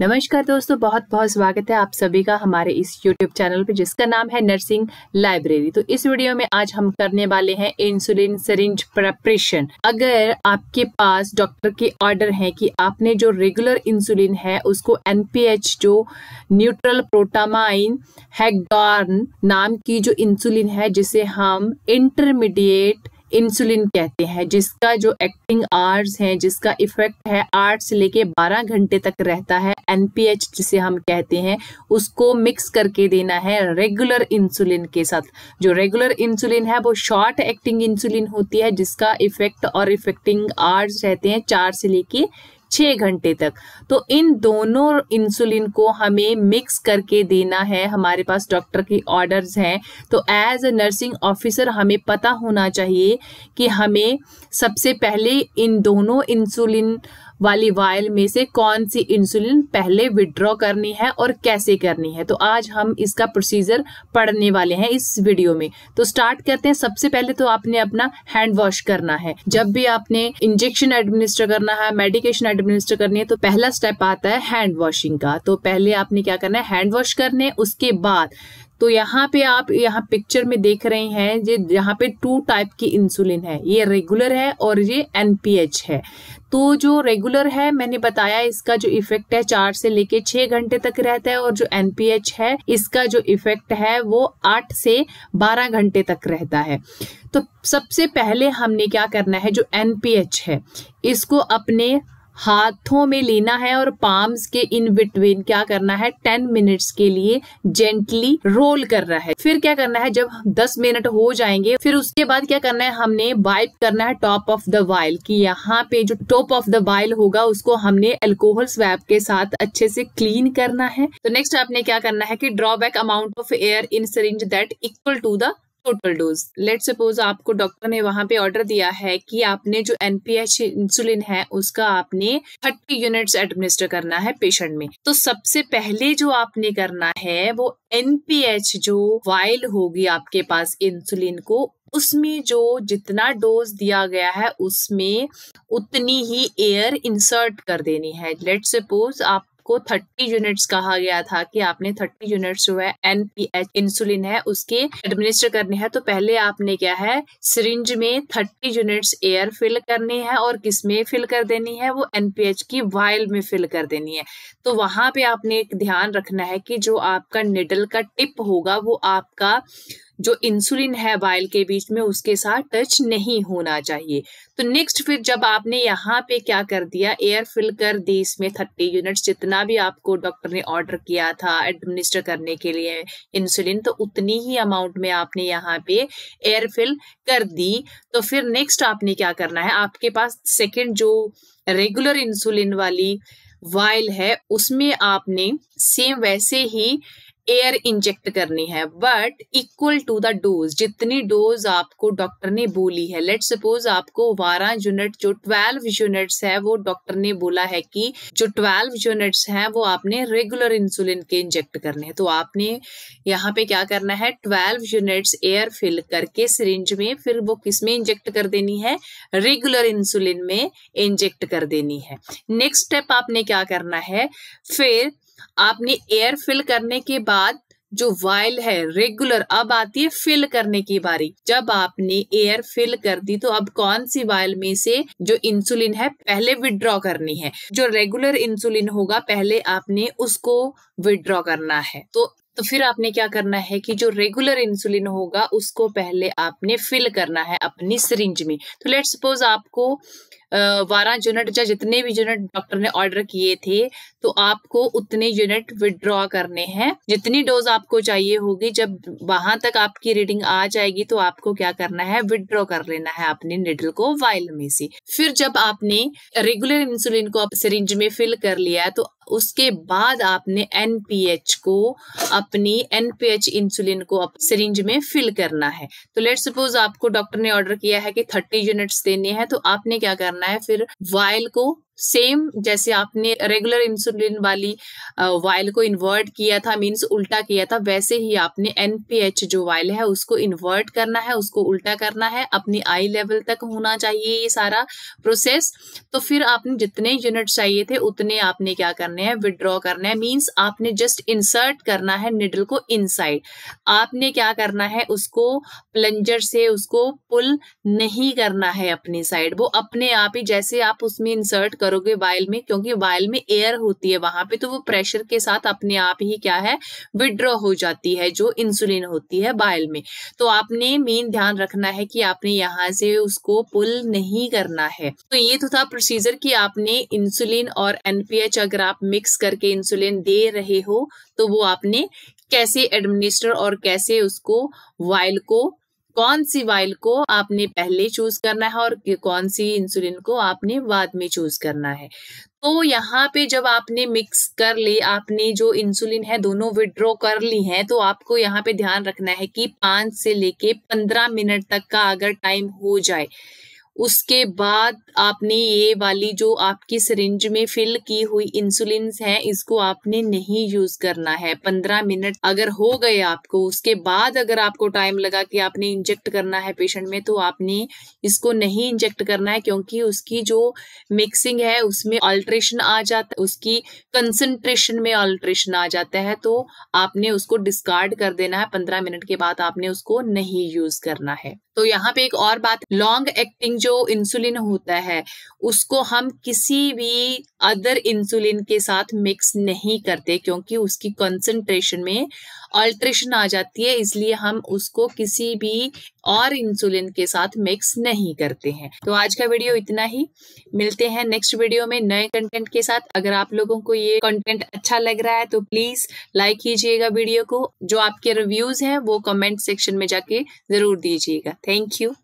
नमस्कार दोस्तों बहुत बहुत स्वागत है आप सभी का हमारे इस YouTube चैनल पे जिसका नाम है नर्सिंग लाइब्रेरी तो इस वीडियो में आज हम करने वाले हैं इंसुलिन सरिंज प्रेपरेशन अगर आपके पास डॉक्टर के ऑर्डर है कि आपने जो रेगुलर इंसुलिन है उसको एनपीएच जो न्यूट्रल प्रोटामाइन हैगडॉर्न नाम की जो इंसुलिन है जिसे हम इंटरमीडिएट इंसुलिन कहते हैं जिसका जो एक्टिंग आर्स है जिसका इफेक्ट है आठ से लेके बारह घंटे तक रहता है एनपीएच जिसे हम कहते हैं उसको मिक्स करके देना है रेगुलर इंसुलिन के साथ जो रेगुलर इंसुलिन है वो शॉर्ट एक्टिंग इंसुलिन होती है जिसका इफेक्ट और इफेक्टिंग आर्स रहते हैं चार से लेके छः घंटे तक तो इन दोनों इंसुलिन को हमें मिक्स करके देना है हमारे पास डॉक्टर के ऑर्डर्स हैं तो एज अ नर्सिंग ऑफिसर हमें पता होना चाहिए कि हमें सबसे पहले इन दोनों इंसुलिन वाली वायल में से कौन सी इंसुलिन पहले विड्रॉ करनी है और कैसे करनी है तो आज हम इसका प्रोसीजर पढ़ने वाले हैं इस वीडियो में तो स्टार्ट करते हैं सबसे पहले तो आपने अपना हैंड वॉश करना है जब भी आपने इंजेक्शन एडमिनिस्टर करना है मेडिकेशन एडमिनिस्टर करनी है तो पहला स्टेप आता है हैंड वॉशिंग का तो पहले आपने क्या करना है हैंड वॉश करने उसके बाद तो यहाँ पे आप यहाँ पिक्चर में देख रहे हैं ये यहाँ पे टू टाइप की इंसुलिन है ये रेगुलर है और ये एनपीएच है तो जो रेगुलर है मैंने बताया इसका जो इफेक्ट है चार से लेके छह घंटे तक रहता है और जो एनपीएच है इसका जो इफेक्ट है वो आठ से बारह घंटे तक रहता है तो सबसे पहले हमने क्या करना है जो एनपीएच है इसको अपने हाथों में लेना है और पाम्स के इन बिटवीन क्या करना है टेन मिनट्स के लिए जेंटली रोल करना है फिर क्या करना है जब दस मिनट हो जाएंगे फिर उसके बाद क्या करना है हमने वाइप करना है टॉप ऑफ द वाइल की यहाँ पे जो टॉप ऑफ द वाइल होगा उसको हमने एल्कोहल स्वैप के साथ अच्छे से क्लीन करना है तो नेक्स्ट आपने क्या करना है की draw back amount of air in syringe that equal to the total dose let suppose आपको डॉक्टर ने वहां पे ऑर्डर दिया है कि आपने जो एनपीएच इंसुलिन है उसका आपने 30 यूनिट्स एडमिनिस्टर करना है पेशेंट में तो सबसे पहले जो आपने करना है वो एनपीएच जो वाइल होगी आपके पास इंसुलिन को उसमें जो जितना डोज दिया गया है उसमें उतनी ही एयर इंसर्ट कर देनी है लेट सपोज आप आपको 30 यूनिट्स कहा गया था कि आपने 30 यूनिट्स जो है एन इंसुलिन है उसके एडमिनिस्टर करने हैं तो पहले आपने क्या है सिरिंज में 30 यूनिट्स एयर फिल करनी है और किस में फिल कर देनी है वो एनपीएच की वायल में फिल कर देनी है तो वहां पे आपने एक ध्यान रखना है कि जो आपका निडल का टिप होगा वो आपका जो इंसुलिन है बाइल के बीच में उसके साथ टच नहीं होना चाहिए तो नेक्स्ट फिर जब आपने यहाँ पे क्या कर दिया एयर फिल कर दी इसमें थर्टी यूनिट्स जितना भी आपको डॉक्टर ने ऑर्डर किया था एडमिनिस्टर करने के लिए इंसुलिन तो उतनी ही अमाउंट में आपने यहाँ पे एयर फिल कर दी तो फिर नेक्स्ट आपने क्या करना है आपके पास सेकेंड जो रेगुलर इंसुलिन वाली वाइल है उसमें आपने सेम वैसे ही एयर इंजेक्ट करनी है but equal to the dose जितनी डोज आपको डॉक्टर ने बोली है लेट सपोज आपको बारह यूनिट जो ट्वेल्व यूनिट्स है वो डॉक्टर ने बोला है कि जो ट्वेल्व यूनिट्स है वो आपने रेगुलर इंसुलिन के इंजेक्ट करने हैं तो आपने यहाँ पे क्या करना है ट्वेल्व यूनिट्स एयर फिल करके सिरिंज में फिर वो किस में इंजेक्ट कर देनी है रेगुलर इंसुलिन में इंजेक्ट कर देनी है नेक्स्ट स्टेप आपने क्या करना है फिर आपने एयर फिल करने के बाद जो वाइल है रेगुलर अब आती है फिल करने की बारी जब आपने एयर फिल कर दी तो अब कौन सी वाइल में से जो इंसुलिन है पहले विड्रॉ करनी है जो रेगुलर इंसुलिन होगा पहले आपने उसको विड्रॉ करना है तो तो फिर आपने क्या करना है कि जो रेगुलर इंसुलिन होगा उसको पहले आपने फिल करना है अपनी सिरिंज में तो लेट सपोज आपको बारह यूनिट या जितने भी यूनिट डॉक्टर ने ऑर्डर किए थे तो आपको उतने यूनिट विदड्रॉ करने हैं जितनी डोज आपको चाहिए होगी जब वहां तक आपकी रीडिंग आ जाएगी तो आपको क्या करना है विदड्रॉ कर लेना है अपने निडल को वाइल में से फिर जब आपने रेगुलर इंसुलिन को सिरिंज में फिल कर लिया तो उसके बाद आपने एनपीएच को अपनी एनपीएच इंसुलिन को सिरिंज में फिल करना है तो लेट सपोज आपको डॉक्टर ने ऑर्डर किया है कि थर्टी यूनिट्स देने हैं तो आपने क्या करना है फिर वायल को सेम जैसे आपने रेगुलर इंसुलिन वाली वायल को इन्वर्ट किया था मीन्स उल्टा किया था वैसे ही आपने एनपीएच जो वायल है उसको इन्वर्ट करना है उसको उल्टा करना है अपनी आई लेवल तक होना चाहिए ये सारा प्रोसेस तो फिर आपने जितने यूनिट चाहिए थे उतने आपने क्या करने हैं विड्रॉ करने हैं मीन्स आपने जस्ट इंसर्ट करना है निडल को इन आपने क्या करना है उसको प्लंजर से उसको पुल नहीं करना है अपनी साइड वो अपने आप ही जैसे आप उसमें इंसर्ट कर करोगे वायल में क्योंकि वायल में एयर होती है वहां पे तो वो प्रेशर के साथ अपने आप ही क्या है विड्रॉ हो जाती है जो इंसुलिन होती है वायल में तो आपने मेन ध्यान रखना है कि आपने यहाँ से उसको पुल नहीं करना है तो ये तो था प्रोसीजर कि आपने इंसुलिन और एनपीएच अगर आप मिक्स करके इंसुलिन दे रहे हो तो वो आपने कैसे एडमिनिस्टर और कैसे उसको वायल को कौन सी वाइल को आपने पहले चूज करना है और कौन सी इंसुलिन को आपने बाद में चूज करना है तो यहाँ पे जब आपने मिक्स कर ली आपने जो इंसुलिन है दोनों विड्रॉ कर ली हैं तो आपको यहाँ पे ध्यान रखना है कि पांच से लेके पंद्रह मिनट तक का अगर टाइम हो जाए उसके बाद आपने ये वाली जो आपकी सरिंज में फिल की हुई इंसुलिन है इसको आपने नहीं यूज करना है पंद्रह मिनट अगर हो गए आपको उसके बाद अगर आपको टाइम लगा कि आपने इंजेक्ट करना है पेशेंट में तो आपने इसको नहीं इंजेक्ट करना है क्योंकि उसकी जो मिक्सिंग है उसमें अल्ट्रेशन आ जाता है उसकी कंसेंट्रेशन में अल्ट्रेशन आ जाता है तो आपने उसको डिस्कार्ड कर देना है पंद्रह मिनट के बाद आपने उसको नहीं यूज करना है तो यहाँ पे एक और बात लॉन्ग एक्टिंग जो इंसुलिन होता है उसको हम किसी भी अदर इंसुलिन के साथ मिक्स नहीं करते क्योंकि उसकी कंसंट्रेशन में अल्ट्रेशन आ जाती है इसलिए हम उसको किसी भी और इंसुलिन के साथ मिक्स नहीं करते हैं तो आज का वीडियो इतना ही मिलते हैं नेक्स्ट वीडियो में नए कंटेंट के साथ अगर आप लोगों को ये कंटेंट अच्छा लग रहा है तो प्लीज लाइक कीजिएगा वीडियो को जो आपके रिव्यूज हैं वो कमेंट सेक्शन में जाके जरूर दीजिएगा थैंक यू